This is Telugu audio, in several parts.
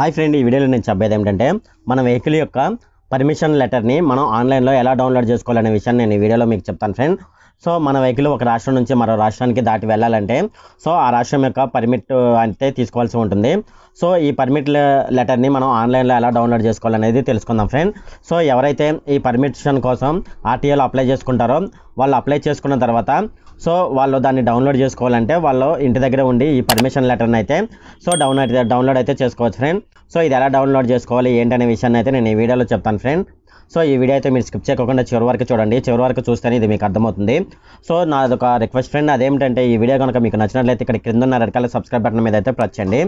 హాయ్ ఫ్రెండ్ ఈ వీడియోలో నేను చెప్పేది ఏంటంటే మన వెహికల్ యొక్క పర్మిషన్ లెటర్ని మనం ఆన్లైన్లో ఎలా డౌన్లోడ్ చేసుకోవాలనే విషయాన్ని నేను ఈ వీడియోలో మీకు చెప్తాను ఫ్రెండ్ సో మన వెహికల్ ఒక రాష్ట్రం నుంచి మరో రాష్ట్రానికి దాటి వెళ్ళాలంటే సో ఆ రాష్ట్రం యొక్క పర్మిట్ అయితే తీసుకోవాల్సి ఉంటుంది సో ఈ పర్మిట్ లెటర్ని మనం ఆన్లైన్లో ఎలా డౌన్లోడ్ చేసుకోవాలనేది తెలుసుకుందాం ఫ్రెండ్ సో ఎవరైతే ఈ పర్మిషన్ కోసం ఆర్టీఏలో అప్లై చేసుకుంటారో వాళ్ళు అప్లై చేసుకున్న తర్వాత సో వాళ్ళు దాన్ని డౌన్లోడ్ చేసుకోవాలంటే వాళ్ళు ఇంటి దగ్గర ఉండి ఈ పర్మిషన్ లెటర్ని అయితే సో డౌన్లోడ్ డౌన్లోడ్ అయితే చేసుకోవచ్చు ఫ్రెండ్ సో ఇది ఎలా డౌన్లోడ్ చేసుకోవాలి ఏంటనే విషయాన్ని అయితే నేను ఈ వీడియోలో చెప్తాను ఫ్రెండ్ సో ఈ వీడియో అయితే మీరు స్కిప్ చేయకుండా చివరి వరకు చూడండి చివరి వరకు చూస్తేనే ఇది మీకు అర్థమవుతుంది సో నా ఒక రిక్వెస్ట్ ఫ్రెండ్ అదేమిటంటే ఈ వీడియో కనుక మీకు నచ్చినట్లయితే ఇక్కడ క్రింద ఉన్న రెడ్ కలర్ సబ్స్క్రైబ్ బటన్ మీద అయితే ప్రెస్ చేయండి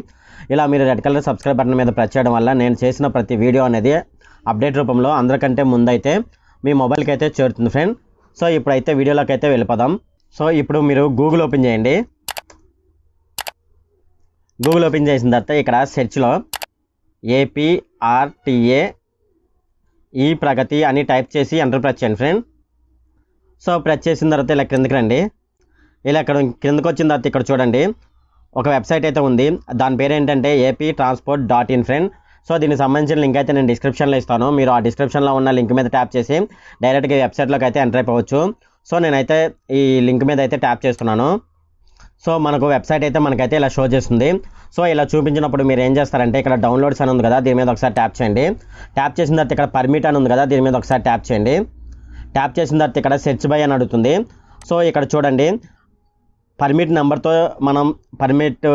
ఇలా మీరు రెడ్ కలర్ సబ్స్క్రైబ్ బటన్ మీద ప్రెస్ చేయడం వల్ల నేను చేసిన ప్రతి వీడియో అనేది అప్డేట్ రూపంలో అందరికంటే ముందైతే మీ మొబైల్కి అయితే చేరుతుంది ఫ్రెండ్ సో ఇప్పుడైతే వీడియోలోకి అయితే వెళ్ళిపోదాం సో ఇప్పుడు మీరు గూగుల్ ఓపెన్ చేయండి గూగుల్ ఓపెన్ చేసిన తర్వాత ఇక్కడ సెర్చ్లో ఏపీఆర్టీఏ ఈ ప్రగతి అని టైప్ చేసి ఎంటర్ ప్రెస్ చేయండి ఫ్రెండ్ సో ప్రెస్ చేసిన తర్వాత ఇలా క్రిందకి రండి ఇలా ఇక్కడ క్రిందకి వచ్చిన తర్వాత ఇక్కడ చూడండి ఒక వెబ్సైట్ అయితే ఉంది దాని పేరు ఏంటంటే AP transport dot in friend so దీనికి సంబంధించిన లింక్ అయితే నేను డిస్క్రిప్షన్లో ఇస్తాను మీరు ఆ డిస్క్రిప్షన్లో ఉన్న లింక్ మీద ట్యాప్ చేసి డైరెక్ట్గా వెబ్సైట్లోకి అయితే ఎంటర్ అయిపోవచ్చు సో నేనైతే ఈ లింక్ మీద అయితే ట్యాప్ చేస్తున్నాను సో మనకు వెబ్సైట్ అయితే మనకైతే ఇలా షో చేస్తుంది సో ఇలా చూపించినప్పుడు మీరు ఏం చేస్తారంటే ఇక్కడ డౌన్లోడ్స్ అని ఉంది కదా దీని మీద ఒకసారి ట్యాప్ చేయండి ట్యాప్ చేసిన తర్వాత ఇక్కడ పర్మిట్ అని ఉంది కదా దీని మీద ఒకసారి ట్యాప్ చేయండి ట్యాప్ చేసిన తర్వాత ఇక్కడ సెర్చ్ బై అని అడుగుతుంది సో ఇక్కడ చూడండి పర్మిట్ నెంబర్తో మనం పర్మిట్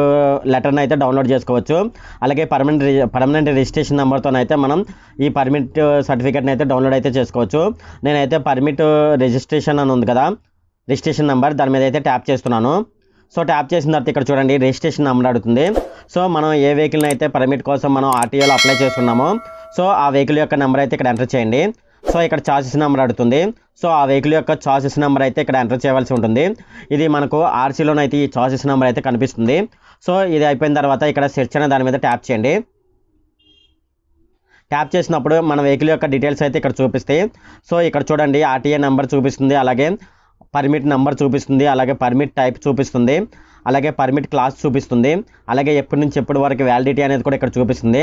లెటర్ని అయితే డౌన్లోడ్ చేసుకోవచ్చు అలాగే పర్మనెంట్ పర్మనెంట్ రిజిస్ట్రేషన్ నెంబర్తోనైతే మనం ఈ పర్మిట్ సర్టిఫికేట్ని అయితే డౌన్లోడ్ అయితే చేసుకోవచ్చు నేనైతే పర్మిట్ రిజిస్ట్రేషన్ అని ఉంది కదా రిజిస్ట్రేషన్ నెంబర్ దాని మీద అయితే ట్యాప్ చేస్తున్నాను సో ట్యాప్ చేసిన తర్వాత ఇక్కడ చూడండి రిజిస్ట్రేషన్ నెంబర్ అడుగుతుంది సో మనం ఏ వెహికల్ని అయితే పర్మిట్ కోసం మనం ఆర్టీఓలో అప్లై చేసుకున్నామో సో ఆ వెహికల్ యొక్క నెంబర్ అయితే ఇక్కడ ఎంటర్ చేయండి సో ఇక్కడ చార్జెస్ నెంబర్ అడుగుతుంది సో ఆ వెహికల్ యొక్క చార్జెస్ నెంబర్ అయితే ఇక్కడ ఎంటర్ చేయవలసి ఉంటుంది ఇది మనకు ఆర్సీలోనైతే ఈ చార్జెస్ నెంబర్ అయితే కనిపిస్తుంది సో ఇది అయిపోయిన తర్వాత ఇక్కడ సెర్చ్ అనే దాని మీద ట్యాప్ చేయండి ట్యాప్ చేసినప్పుడు మన వెహికల్ యొక్క డీటెయిల్స్ అయితే ఇక్కడ చూపిస్తాయి సో ఇక్కడ చూడండి ఆర్టీఏ నెంబర్ చూపిస్తుంది అలాగే పర్మిట్ నెంబర్ చూపిస్తుంది అలాగే పర్మిట్ టైప్ చూపిస్తుంది అలాగే పర్మిట్ క్లాస్ చూపిస్తుంది అలాగే ఎప్పటి నుంచి ఎప్పటి వరకు వ్యాలిడిటీ అనేది కూడా ఇక్కడ చూపిస్తుంది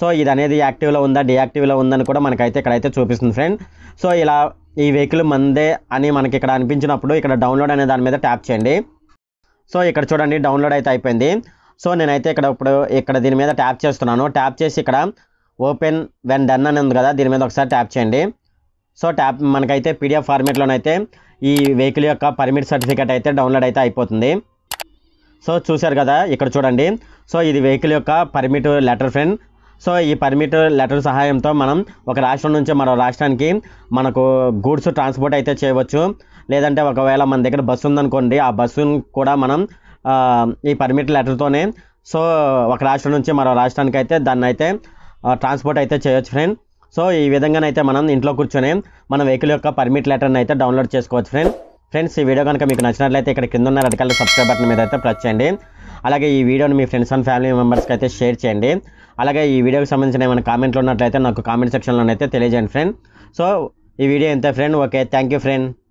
సో ఇది అనేది యాక్టివ్లో ఉందా డియాక్టివ్లో ఉందని కూడా మనకైతే ఇక్కడైతే చూపిస్తుంది ఫ్రెండ్ సో ఇలా ఈ వెహికల్ మందే అని మనకి ఇక్కడ అనిపించినప్పుడు ఇక్కడ డౌన్లోడ్ అనే దాని మీద ట్యాప్ చేయండి సో ఇక్కడ చూడండి డౌన్లోడ్ అయితే అయిపోయింది సో నేనైతే ఇక్కడ ఇప్పుడు ఇక్కడ దీని మీద ట్యాప్ చేస్తున్నాను ట్యాప్ చేసి ఇక్కడ ఓపెన్ వెన్ డన్ అని ఉంది కదా దీని మీద ఒకసారి ట్యాప్ చేయండి సో ట్యాప్ మనకైతే పీడిఎఫ్ ఫార్మేట్లోనైతే ఈ వెహికల్ యొక్క పర్మిట్ సర్టిఫికేట్ అయితే డౌన్లోడ్ అయితే అయిపోతుంది సో చూశారు కదా ఇక్కడ చూడండి సో ఇది వెహికల్ యొక్క పర్మిట్ లెటర్ ఫ్రెండ్ సో ఈ పర్మిట్ లెటర్ సహాయంతో మనం ఒక రాష్ట్రం నుంచి మరో రాష్ట్రానికి మనకు గూడ్స్ ట్రాన్స్పోర్ట్ అయితే చేయవచ్చు లేదంటే ఒకవేళ మన దగ్గర బస్సు ఉందనుకోండి ఆ బస్సును కూడా మనం ఈ పర్మిట్ లెటర్తోనే సో ఒక రాష్ట్రం నుంచి మరో రాష్ట్రానికి అయితే దాన్ని అయితే ట్రాన్స్పోర్ట్ అయితే చేయొచ్చు ఫ్రెండ్ సో ఈ విధంగానైతే మనం ఇంట్లో కూర్చొని మన వెహికల్ యొక్క పర్మిట్ లెటర్ని అయితే డౌన్లోడ్ చేసుకోవచ్చు ఫ్రెండ్ ఫ్రెండ్స్ ఈ వీడియో కనుక మీకు నచ్చినట్లయితే ఇక్కడ కింద ఉన్న రెడ్ కలర్ సబ్స్క్రైబ్ బటన్ మీద అయితే ప్రెస్ చేయండి అలాగే ఈ వీడియోని మీ ఫ్రెండ్స్ అండ్ ఫ్యామిలీ మెంబర్స్కి అయితే షేర్ చేయండి అలాగే ఈ వీడియోకి సంబంధించిన ఏమైనా కామెంట్లు ఉన్నట్లయితే నాకు కామెంట్ సెక్షన్లోనైతే తెలియజేయండి ఫ్రెండ్ సో ఈ వీడియో ఎంత ఫ్రెండ్ ఓకే థ్యాంక్ ఫ్రెండ్